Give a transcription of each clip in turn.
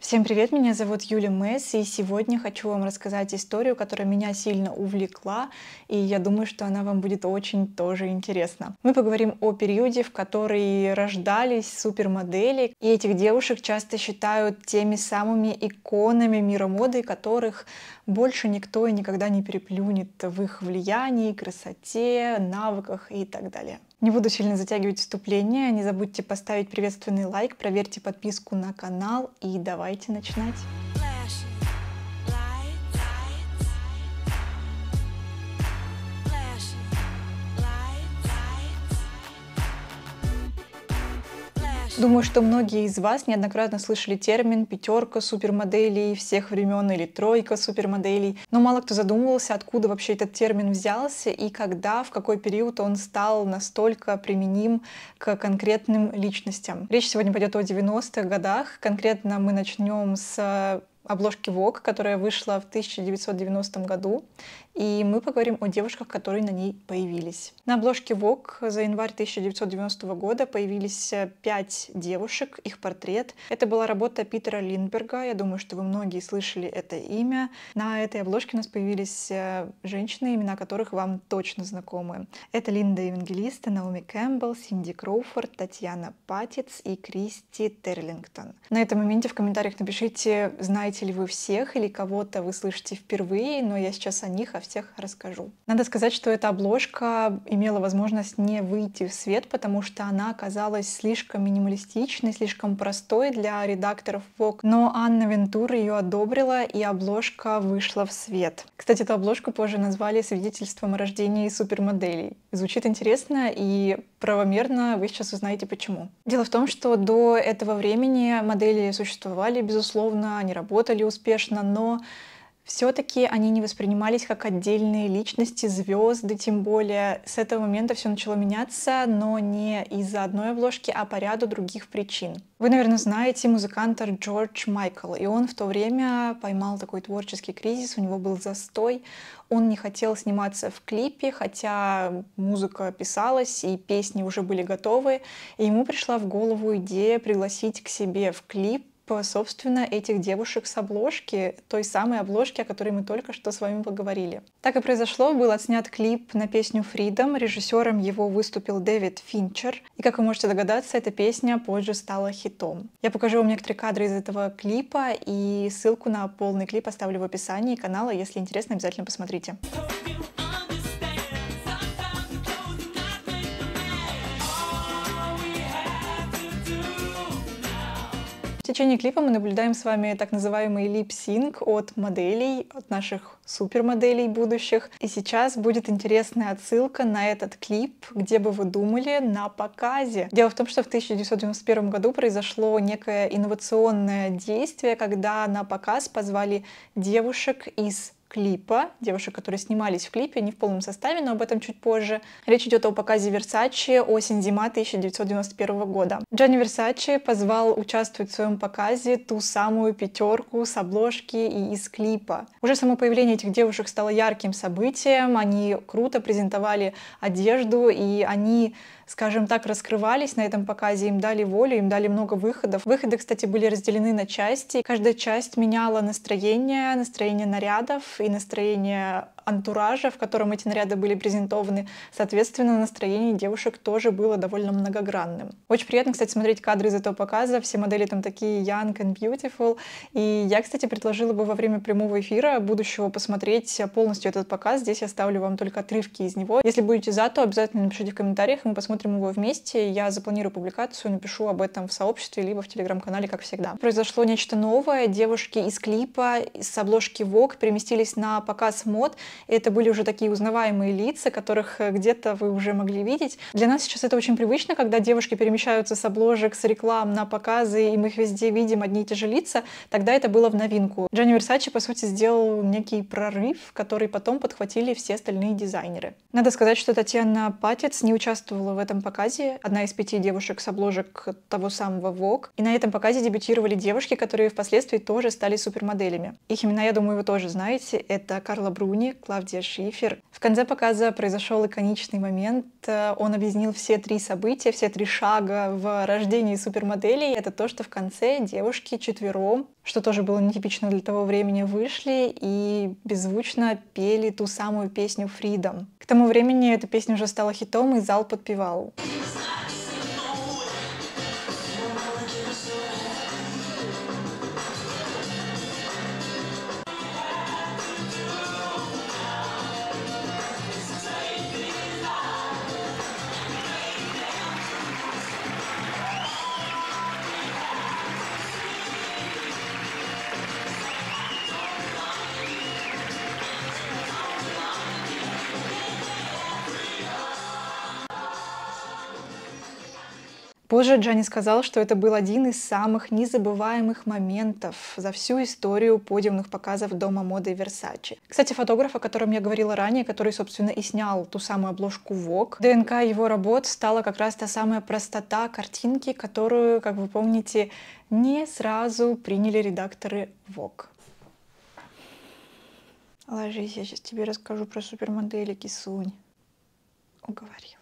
Всем привет, меня зовут Юлия Месс, и сегодня хочу вам рассказать историю, которая меня сильно увлекла, и я думаю, что она вам будет очень тоже интересна. Мы поговорим о периоде, в который рождались супермодели, и этих девушек часто считают теми самыми иконами мира моды, которых больше никто и никогда не переплюнет в их влиянии, красоте, навыках и так далее. Не буду сильно затягивать вступление, не забудьте поставить приветственный лайк, проверьте подписку на канал и давайте давайте начинать. Думаю, что многие из вас неоднократно слышали термин «пятерка супермоделей» всех времен или «тройка супермоделей», но мало кто задумывался, откуда вообще этот термин взялся и когда, в какой период он стал настолько применим к конкретным личностям. Речь сегодня пойдет о 90-х годах. Конкретно мы начнем с обложки Vogue, которая вышла в 1990 году и мы поговорим о девушках, которые на ней появились. На обложке Vogue за январь 1990 года появились э, пять девушек, их портрет. Это была работа Питера Линдберга, я думаю, что вы многие слышали это имя. На этой обложке у нас появились э, женщины, имена которых вам точно знакомы. Это Линда Евангелиста, Наоми Кэмпбелл, Синди Кроуфорд, Татьяна Патиц и Кристи Терлингтон. На этом моменте в комментариях напишите, знаете ли вы всех или кого-то вы слышите впервые, но я сейчас о них, о частях расскажу. Надо сказать, что эта обложка имела возможность не выйти в свет, потому что она оказалась слишком минималистичной, слишком простой для редакторов Vogue. Но Анна Вентур ее одобрила, и обложка вышла в свет. Кстати, эту обложку позже назвали свидетельством о рождении супермоделей. Звучит интересно и правомерно, вы сейчас узнаете почему. Дело в том, что до этого времени модели существовали, безусловно, они работали успешно, но все-таки они не воспринимались как отдельные личности, звезды, тем более с этого момента все начало меняться, но не из-за одной обложки, а по ряду других причин. Вы, наверное, знаете музыканта Джордж Майкл, и он в то время поймал такой творческий кризис, у него был застой, он не хотел сниматься в клипе, хотя музыка писалась и песни уже были готовы, и ему пришла в голову идея пригласить к себе в клип Типа, собственно, этих девушек с обложки, той самой обложки, о которой мы только что с вами поговорили. Так и произошло, был отснят клип на песню Freedom, режиссером его выступил Дэвид Финчер, и, как вы можете догадаться, эта песня позже стала хитом. Я покажу вам некоторые кадры из этого клипа, и ссылку на полный клип оставлю в описании канала, если интересно, обязательно посмотрите. Thank течение клипа мы наблюдаем с вами так называемый липсинг от моделей, от наших супермоделей будущих. И сейчас будет интересная отсылка на этот клип, где бы вы думали, на показе. Дело в том, что в 1991 году произошло некое инновационное действие, когда на показ позвали девушек из клипа. Девушек, которые снимались в клипе, не в полном составе, но об этом чуть позже. Речь идет о показе Версачи осень-зима 1991 года. Джанни Версачи позвал участвовать в своем показе ту самую пятерку с обложки и из клипа. Уже само появление этих девушек стало ярким событием. Они круто презентовали одежду, и они скажем так, раскрывались на этом показе, им дали волю, им дали много выходов. Выходы, кстати, были разделены на части. Каждая часть меняла настроение, настроение нарядов и настроение антуража, в котором эти наряды были презентованы. Соответственно, настроение девушек тоже было довольно многогранным. Очень приятно, кстати, смотреть кадры из этого показа. Все модели там такие young and beautiful. И я, кстати, предложила бы во время прямого эфира будущего посмотреть полностью этот показ. Здесь я ставлю вам только отрывки из него. Если будете за, то обязательно напишите в комментариях, и мы посмотрим его вместе. Я запланирую публикацию, напишу об этом в сообществе, либо в телеграм-канале, как всегда. Произошло нечто новое. Девушки из клипа, с обложки Vogue переместились на показ мод. И это были уже такие узнаваемые лица, которых э, где-то вы уже могли видеть. Для нас сейчас это очень привычно, когда девушки перемещаются с обложек, с реклам на показы, и мы их везде видим, одни и те же лица. Тогда это было в новинку. Джанни Версачи, по сути, сделал некий прорыв, который потом подхватили все остальные дизайнеры. Надо сказать, что Татьяна Патец не участвовала в этом показе. Одна из пяти девушек с обложек того самого Vogue. И на этом показе дебютировали девушки, которые впоследствии тоже стали супермоделями. Их имена, я думаю, вы тоже знаете. Это Карла Бруни, Клавдия Шифер. В конце показа произошел иконичный момент. Э, он объединил все три события, все три шага в рождении супермоделей. Это то, что в конце девушки четвером, что тоже было нетипично для того времени, вышли и беззвучно пели ту самую песню Фридом. К тому времени эта песня уже стала хитом, и зал подпевал. тоже Джани сказал, что это был один из самых незабываемых моментов за всю историю подиумных показов Дома моды Версачи. Кстати, фотограф, о котором я говорила ранее, который, собственно, и снял ту самую обложку Vogue, ДНК его работ стала как раз та самая простота картинки, которую, как вы помните, не сразу приняли редакторы Vogue. Ложись, я сейчас тебе расскажу про супермодели, кисунь. Уговорил.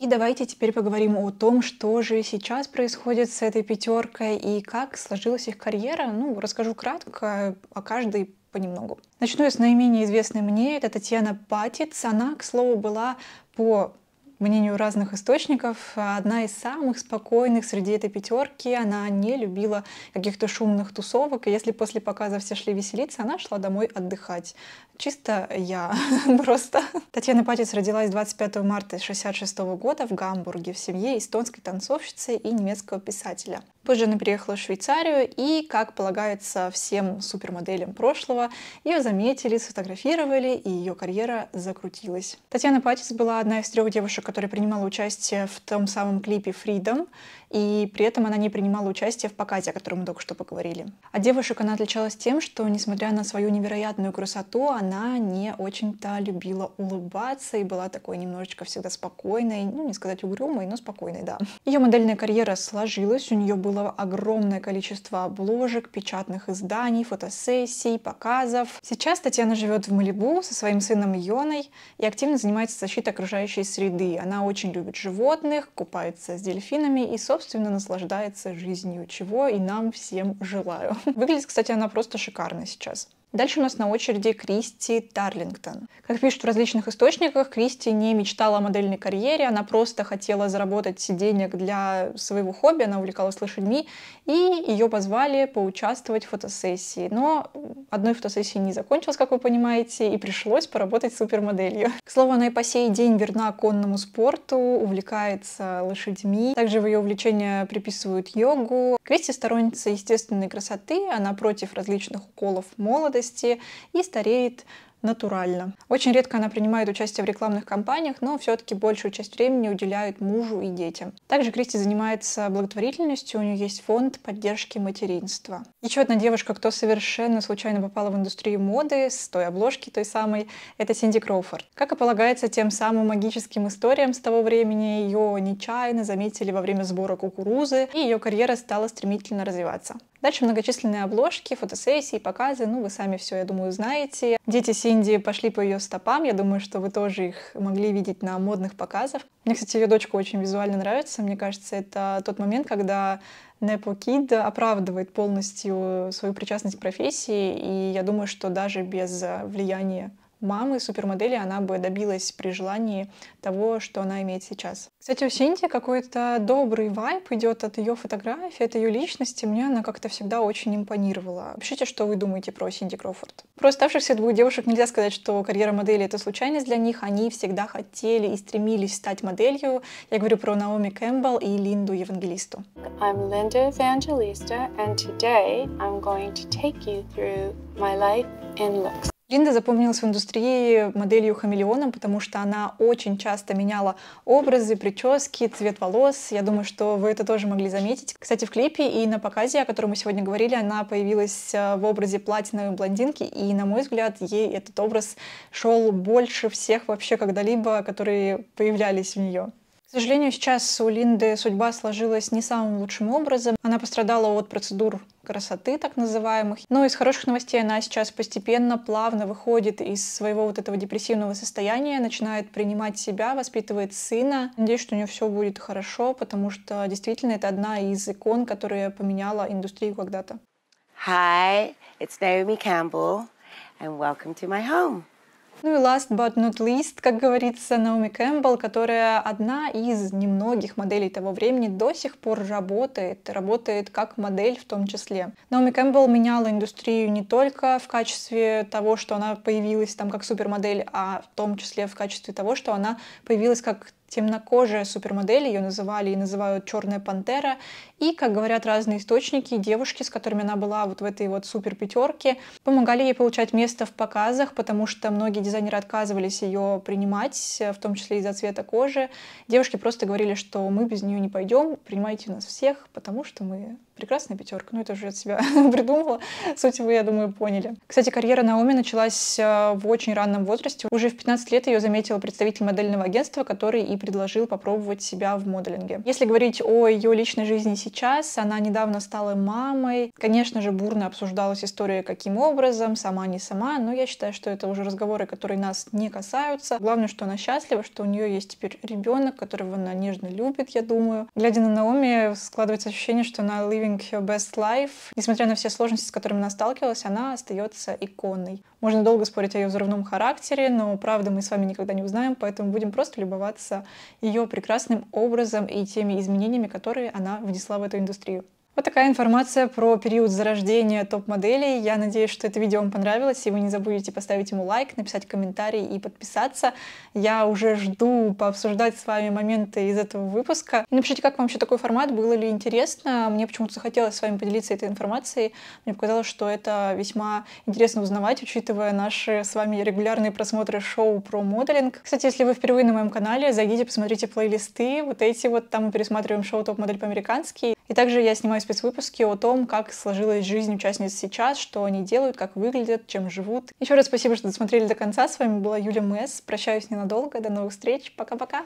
И давайте теперь поговорим о том, что же сейчас происходит с этой пятеркой и как сложилась их карьера. Ну, расскажу кратко о а каждой понемногу. Начну я с наименее известной мне, это Татьяна Патиц. Она, к слову, была по мнению разных источников, одна из самых спокойных среди этой пятерки. Она не любила каких-то шумных тусовок, и если после показа все шли веселиться, она шла домой отдыхать. Чисто я просто. Татьяна Патис родилась 25 марта 1966 года в Гамбурге в семье эстонской танцовщицы и немецкого писателя. Позже она переехала в Швейцарию, и, как полагается всем супермоделям прошлого, ее заметили, сфотографировали, и ее карьера закрутилась. Татьяна Патис была одна из трех девушек, которая принимала участие в том самом клипе Freedom, и при этом она не принимала участие в показе, о котором мы только что поговорили. А девушек она отличалась тем, что, несмотря на свою невероятную красоту, она не очень-то любила улыбаться и была такой немножечко всегда спокойной, ну, не сказать угрюмой, но спокойной, да. Ее модельная карьера сложилась, у нее было было огромное количество обложек, печатных изданий, фотосессий, показов. Сейчас Татьяна живет в Малибу со своим сыном Йоной и активно занимается защитой окружающей среды. Она очень любит животных, купается с дельфинами и, собственно, наслаждается жизнью, чего и нам всем желаю. Выглядит, кстати, она просто шикарно сейчас. Дальше у нас на очереди Кристи Тарлингтон. Как пишут в различных источниках, Кристи не мечтала о модельной карьере, она просто хотела заработать денег для своего хобби, она увлекалась лошадьми, и ее позвали поучаствовать в фотосессии. Но одной фотосессии не закончилось, как вы понимаете, и пришлось поработать супермоделью. К слову, она и по сей день верна конному спорту, увлекается лошадьми. Также в ее увлечение приписывают йогу. Кристи сторонница естественной красоты, она против различных уколов молодости, молодости и стареет натурально. Очень редко она принимает участие в рекламных кампаниях, но все-таки большую часть времени уделяет мужу и детям. Также Кристи занимается благотворительностью, у нее есть фонд поддержки материнства. Еще одна девушка, кто совершенно случайно попала в индустрию моды с той обложки, той самой, это Синди Кроуфорд. Как и полагается тем самым магическим историям с того времени, ее нечаянно заметили во время сбора кукурузы, и ее карьера стала стремительно развиваться. Дальше многочисленные обложки, фотосессии, показы, ну вы сами все, я думаю, знаете. Дети Си Синди пошли по ее стопам. Я думаю, что вы тоже их могли видеть на модных показах. Мне, кстати, ее дочка очень визуально нравится. Мне кажется, это тот момент, когда Непо Кид оправдывает полностью свою причастность к профессии. И я думаю, что даже без э, влияния мамы супермодели она бы добилась при желании того, что она имеет сейчас. Кстати, у Синди какой-то добрый вайп идет от ее фотографии, от ее личности. Мне она как-то всегда очень импонировала. Пишите, что вы думаете про Синди Кроуфорд. Про оставшихся двух девушек нельзя сказать, что карьера модели — это случайность для них. Они всегда хотели и стремились стать моделью. Я говорю про Наоми Кэмпбелл и Линду Евангелисту. I'm Linda Evangelista, and today I'm going to take you through my life and looks. Линда запомнилась в индустрии моделью хамелеоном, потому что она очень часто меняла образы, прически, цвет волос. Я думаю, что вы это тоже могли заметить. Кстати, в клипе и на показе, о котором мы сегодня говорили, она появилась э, в образе платиновой блондинки, и, на мой взгляд, ей этот образ шел больше всех вообще когда-либо, которые появлялись в нее. К сожалению, сейчас у Линды судьба сложилась не самым лучшим образом. Она пострадала от процедур красоты, так называемых. Но из хороших новостей она сейчас постепенно, плавно выходит из своего вот этого депрессивного состояния, начинает принимать себя, воспитывает сына. Надеюсь, что у нее все будет хорошо, потому что действительно это одна из икон, которая поменяла индустрию когда-то. Hi, it's Naomi Campbell, and welcome to my home. Ну и last but not least, как говорится, Наоми Кэмпбелл, которая одна из немногих моделей того времени, до сих пор работает, работает как модель в том числе. Наоми Кэмпбелл меняла индустрию не только в качестве того, что она появилась там как супермодель, а в том числе в качестве того, что она появилась как темнокожая супермодель, ее называли и называют «Черная пантера», и, как говорят разные источники, девушки, с которыми она была вот в этой вот супер пятерке, помогали ей получать место в показах, потому что многие дизайнеры отказывались ее принимать, в том числе из-за цвета кожи. Девушки просто говорили, что мы без нее не пойдем, принимайте нас всех, потому что мы прекрасная пятерка, ну это уже от себя придумала, суть вы, я думаю, поняли. Кстати, карьера Наоми началась э, в очень раннем возрасте. Уже в 15 лет ее заметил представитель модельного агентства, который и предложил попробовать себя в моделинге. Если говорить о ее личной жизни сейчас, она недавно стала мамой. Конечно же, бурно обсуждалась история, каким образом, сама не сама, но я считаю, что это уже разговоры, которые нас не касаются. Главное, что она счастлива, что у нее есть теперь ребенок, которого она нежно любит, я думаю. Глядя на Наоми, складывается ощущение, что она living Living Her Best Life, несмотря на все сложности, с которыми она сталкивалась, она остается иконой. Можно долго спорить о ее взрывном характере, но правда мы с вами никогда не узнаем, поэтому будем просто любоваться ее прекрасным образом и теми изменениями, которые она внесла в эту индустрию. Вот такая информация про период зарождения топ-моделей. Я надеюсь, что это видео вам понравилось, и вы не забудете поставить ему лайк, написать комментарий и подписаться. Я уже жду пообсуждать с вами моменты из этого выпуска. Напишите, как вам вообще такой формат, было ли интересно. Мне почему-то захотелось с вами поделиться этой информацией. Мне показалось, что это весьма интересно узнавать, учитывая наши с вами регулярные просмотры шоу про моделинг. Кстати, если вы впервые на моем канале, зайдите, посмотрите плейлисты. Вот эти вот, там мы пересматриваем шоу «Топ-модель по-американски». И также я снимаю спецвыпуски о том, как сложилась жизнь участниц сейчас, что они делают, как выглядят, чем живут. Еще раз спасибо, что досмотрели до конца. С вами была Юля Мэс. Прощаюсь ненадолго. До новых встреч. Пока-пока.